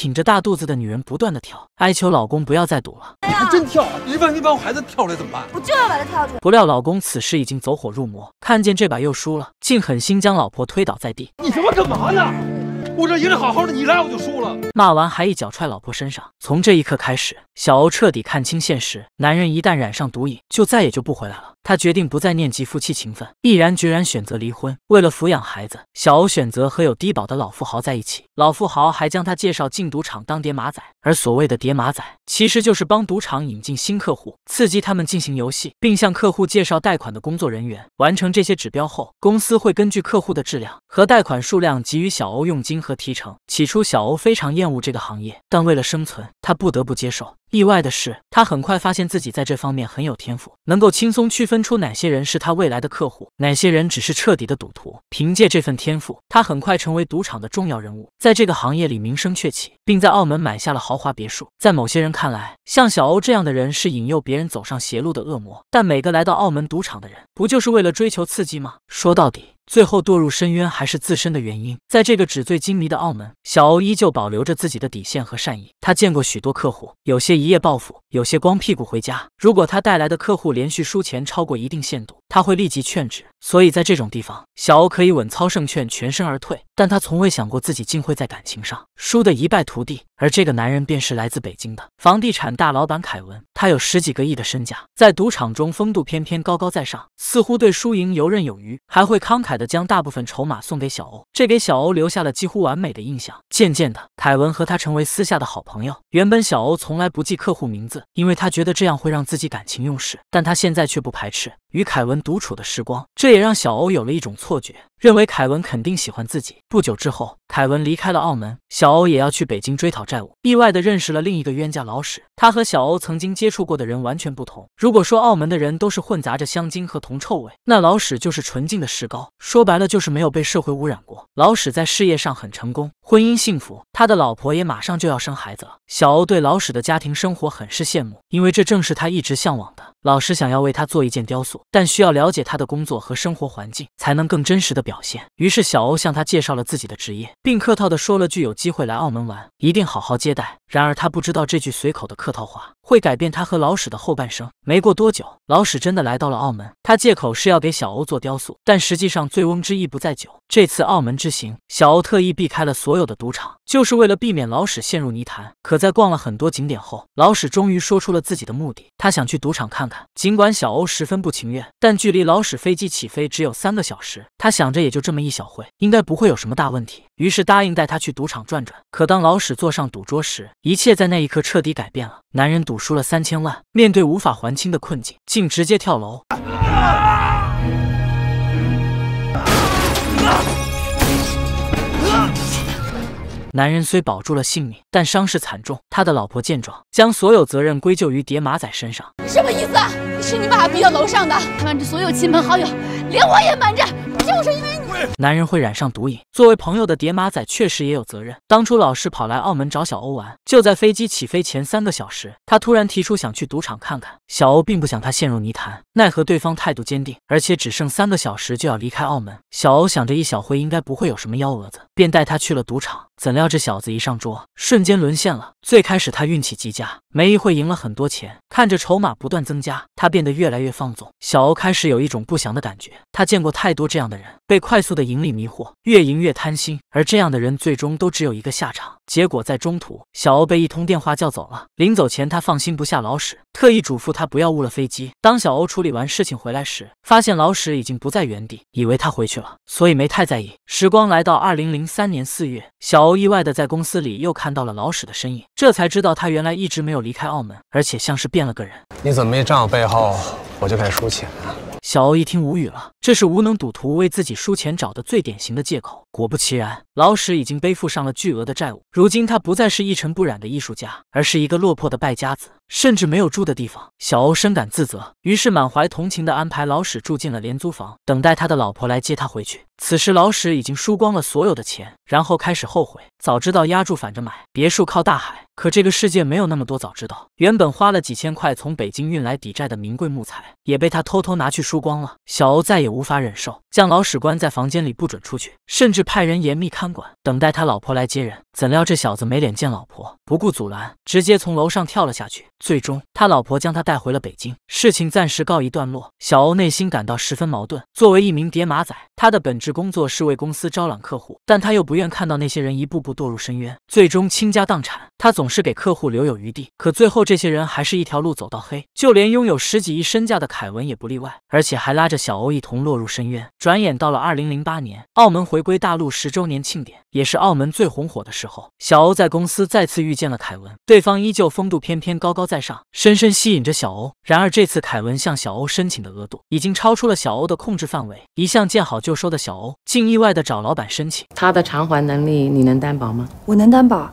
挺着大肚子的女人不断的跳，哀求老公不要再赌了。你还真跳？你万一把我孩子跳了怎么办？我就要把他跳出来。不料，老公此时已经走火入魔，看见这把又输了，竟狠心将老婆推倒在地。你他妈干嘛呢？我这赢得好好的，你来我就输了。骂完还一脚踹老婆身上。从这一刻开始，小欧彻底看清现实：男人一旦染上毒瘾，就再也就不回来了。他决定不再念及夫妻情分，毅然决然选择离婚。为了抚养孩子，小欧选择和有低保的老富豪在一起。老富豪还将他介绍进赌场当叠马仔，而所谓的叠马仔，其实就是帮赌场引进新客户，刺激他们进行游戏，并向客户介绍贷款的工作人员。完成这些指标后，公司会根据客户的质量和贷款数量给予小欧佣金和。和提成。起初，小欧非常厌恶这个行业，但为了生存，他不得不接受。意外的是，他很快发现自己在这方面很有天赋，能够轻松区分出哪些人是他未来的客户，哪些人只是彻底的赌徒。凭借这份天赋，他很快成为赌场的重要人物，在这个行业里名声鹊起，并在澳门买下了豪华别墅。在某些人看来，像小欧这样的人是引诱别人走上邪路的恶魔。但每个来到澳门赌场的人，不就是为了追求刺激吗？说到底。最后堕入深渊还是自身的原因。在这个纸醉金迷的澳门，小欧依旧保留着自己的底线和善意。他见过许多客户，有些一夜暴富，有些光屁股回家。如果他带来的客户连续输钱超过一定限度，他会立即劝止，所以在这种地方，小欧可以稳操胜券，全身而退。但他从未想过自己竟会在感情上输得一败涂地。而这个男人便是来自北京的房地产大老板凯文，他有十几个亿的身价，在赌场中风度翩翩，高高在上，似乎对输赢游刃有余，还会慷慨的将大部分筹码送给小欧，这给小欧留下了几乎完美的印象。渐渐的，凯文和他成为私下的好朋友。原本小欧从来不记客户名字，因为他觉得这样会让自己感情用事，但他现在却不排斥。与凯文独处的时光，这也让小欧有了一种错觉。认为凯文肯定喜欢自己。不久之后，凯文离开了澳门，小欧也要去北京追讨债务，意外的认识了另一个冤家老史。他和小欧曾经接触过的人完全不同。如果说澳门的人都是混杂着香精和铜臭味，那老史就是纯净的石膏。说白了，就是没有被社会污染过。老史在事业上很成功，婚姻幸福，他的老婆也马上就要生孩子了。小欧对老史的家庭生活很是羡慕，因为这正是他一直向往的。老史想要为他做一件雕塑，但需要了解他的工作和生活环境，才能更真实的表。表现。于是小欧向他介绍了自己的职业，并客套的说了句：“有机会来澳门玩，一定好好接待。”然而他不知道这句随口的客套话。会改变他和老史的后半生。没过多久，老史真的来到了澳门。他借口是要给小欧做雕塑，但实际上醉翁之意不在酒。这次澳门之行，小欧特意避开了所有的赌场，就是为了避免老史陷入泥潭。可在逛了很多景点后，老史终于说出了自己的目的，他想去赌场看看。尽管小欧十分不情愿，但距离老史飞机起飞只有三个小时，他想着也就这么一小会，应该不会有什么大问题，于是答应带他去赌场转转。可当老史坐上赌桌时，一切在那一刻彻底改变了。男人赌。输了三千万，面对无法还清的困境，竟直接跳楼。男人虽保住了性命，但伤势惨重。他的老婆见状，将所有责任归咎于叠马仔身上。什么意思？是你把他逼到楼上的，瞒着所有亲朋好友，连我也瞒着，就是因为。男人会染上毒瘾。作为朋友的叠马仔确实也有责任。当初老是跑来澳门找小欧玩，就在飞机起飞前三个小时，他突然提出想去赌场看看。小欧并不想他陷入泥潭，奈何对方态度坚定，而且只剩三个小时就要离开澳门。小欧想着一小会应该不会有什么幺蛾子，便带他去了赌场。怎料这小子一上桌，瞬间沦陷了。最开始他运气极佳，没一会赢了很多钱，看着筹码不断增加，他变得越来越放纵。小欧开始有一种不祥的感觉，他见过太多这样的人被快速。的盈利迷惑，越赢越贪心，而这样的人最终都只有一个下场。结果在中途，小欧被一通电话叫走了。临走前，他放心不下老史，特意嘱咐他不要误了飞机。当小欧处理完事情回来时，发现老史已经不在原地，以为他回去了，所以没太在意。时光来到二零零三年四月，小欧意外的在公司里又看到了老史的身影，这才知道他原来一直没有离开澳门，而且像是变了个人。你怎么一站我背后，我就始输钱啊？小欧一听无语了，这是无能赌徒为自己输钱找的最典型的借口。果不其然，老史已经背负上了巨额的债务，如今他不再是一尘不染的艺术家，而是一个落魄的败家子。甚至没有住的地方，小欧深感自责，于是满怀同情地安排老史住进了廉租房，等待他的老婆来接他回去。此时，老史已经输光了所有的钱，然后开始后悔，早知道压住反着买别墅靠大海，可这个世界没有那么多早知道。原本花了几千块从北京运来抵债的名贵木材，也被他偷偷拿去输光了。小欧再也无法忍受。将老史官在房间里不准出去，甚至派人严密看管，等待他老婆来接人。怎料这小子没脸见老婆，不顾阻拦，直接从楼上跳了下去。最终，他老婆将他带回了北京，事情暂时告一段落。小欧内心感到十分矛盾。作为一名叠马仔，他的本职工作是为公司招揽客户，但他又不愿看到那些人一步步堕入深渊，最终倾家荡产。他总是给客户留有余地，可最后这些人还是一条路走到黑，就连拥有十几亿身价的凯文也不例外，而且还拉着小欧一同落入深渊。转眼到了二零零八年，澳门回归大陆十周年庆典，也是澳门最红火的时候。小欧在公司再次遇见了凯文，对方依旧风度翩翩，高高在上，深深吸引着小欧。然而这次凯文向小欧申请的额度已经超出了小欧的控制范围。一向见好就收的小欧，竟意外的找老板申请。他的偿还能力你能担保吗？我能担保。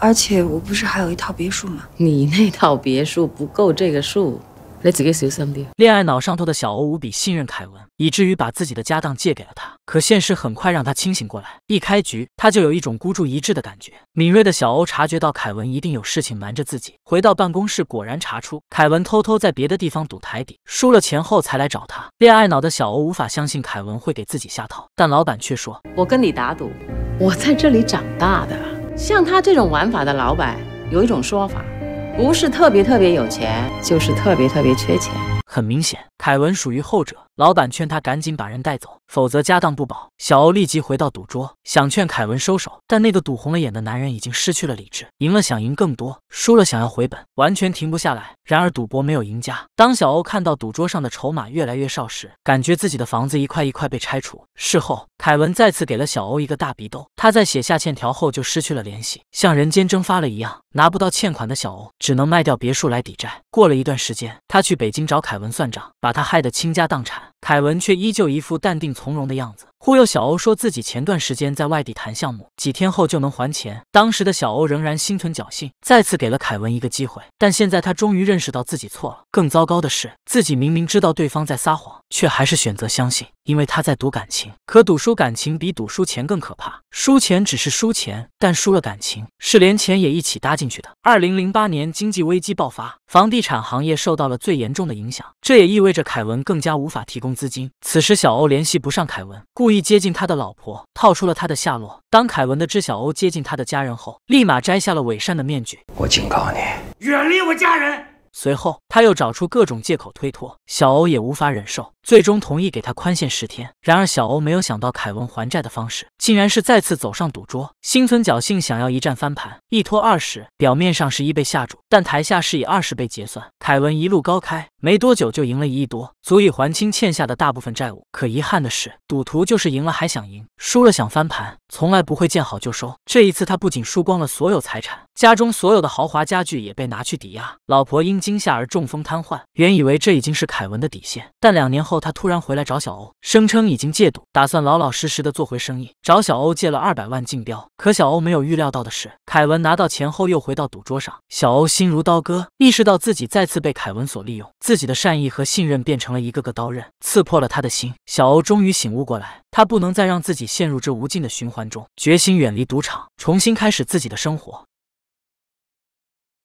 而且我不是还有一套别墅吗？你那套别墅不够这个数。你自己想想的。恋爱脑上头的小欧无比信任凯文，以至于把自己的家当借给了他。可现实很快让他清醒过来，一开局他就有一种孤注一掷的感觉。敏锐的小欧察觉到凯文一定有事情瞒着自己。回到办公室，果然查出凯文偷偷在别的地方赌台底，输了钱后才来找他。恋爱脑的小欧无法相信凯文会给自己下套，但老板却说：“我跟你打赌，我在这里长大的。”像他这种玩法的老板，有一种说法，不是特别特别有钱，就是特别特别缺钱。很明显，凯文属于后者。老板劝他赶紧把人带走，否则家当不保。小欧立即回到赌桌，想劝凯文收手，但那个赌红了眼的男人已经失去了理智，赢了想赢更多，输了想要回本，完全停不下来。然而赌博没有赢家。当小欧看到赌桌上的筹码越来越少时，感觉自己的房子一块一块被拆除。事后，凯文再次给了小欧一个大鼻兜。他在写下欠条后就失去了联系，像人间蒸发了一样。拿不到欠款的小欧只能卖掉别墅来抵债。过了一段时间，他去北京找凯。文算账，把他害得倾家荡产。凯文却依旧一副淡定从容的样子，忽悠小欧说自己前段时间在外地谈项目，几天后就能还钱。当时的小欧仍然心存侥幸，再次给了凯文一个机会。但现在他终于认识到自己错了。更糟糕的是，自己明明知道对方在撒谎，却还是选择相信，因为他在赌感情。可赌输感情比赌输钱更可怕，输钱只是输钱，但输了感情是连钱也一起搭进去的。二零零八年经济危机爆发，房地产行业受到了最严重的影响，这也意味着凯文更加无法提供。资金。此时，小欧联系不上凯文，故意接近他的老婆，套出了他的下落。当凯文得知小欧接近他的家人后，立马摘下了伪善的面具。我警告你，远离我家人。随后，他又找出各种借口推脱，小欧也无法忍受，最终同意给他宽限十天。然而，小欧没有想到，凯文还债的方式竟然是再次走上赌桌，心存侥幸，想要一战翻盘，一拖二十。表面上是一倍下注，但台下是以二十倍结算。凯文一路高开，没多久就赢了一亿多，足以还清欠下的大部分债务。可遗憾的是，赌徒就是赢了还想赢，输了想翻盘，从来不会见好就收。这一次，他不仅输光了所有财产，家中所有的豪华家具也被拿去抵押，老婆因。惊吓而中风瘫痪，原以为这已经是凯文的底线，但两年后他突然回来找小欧，声称已经戒赌，打算老老实实的做回生意。找小欧借了二百万竞标，可小欧没有预料到的是，凯文拿到钱后又回到赌桌上。小欧心如刀割，意识到自己再次被凯文所利用，自己的善意和信任变成了一个个刀刃，刺破了他的心。小欧终于醒悟过来，他不能再让自己陷入这无尽的循环中，决心远离赌场，重新开始自己的生活。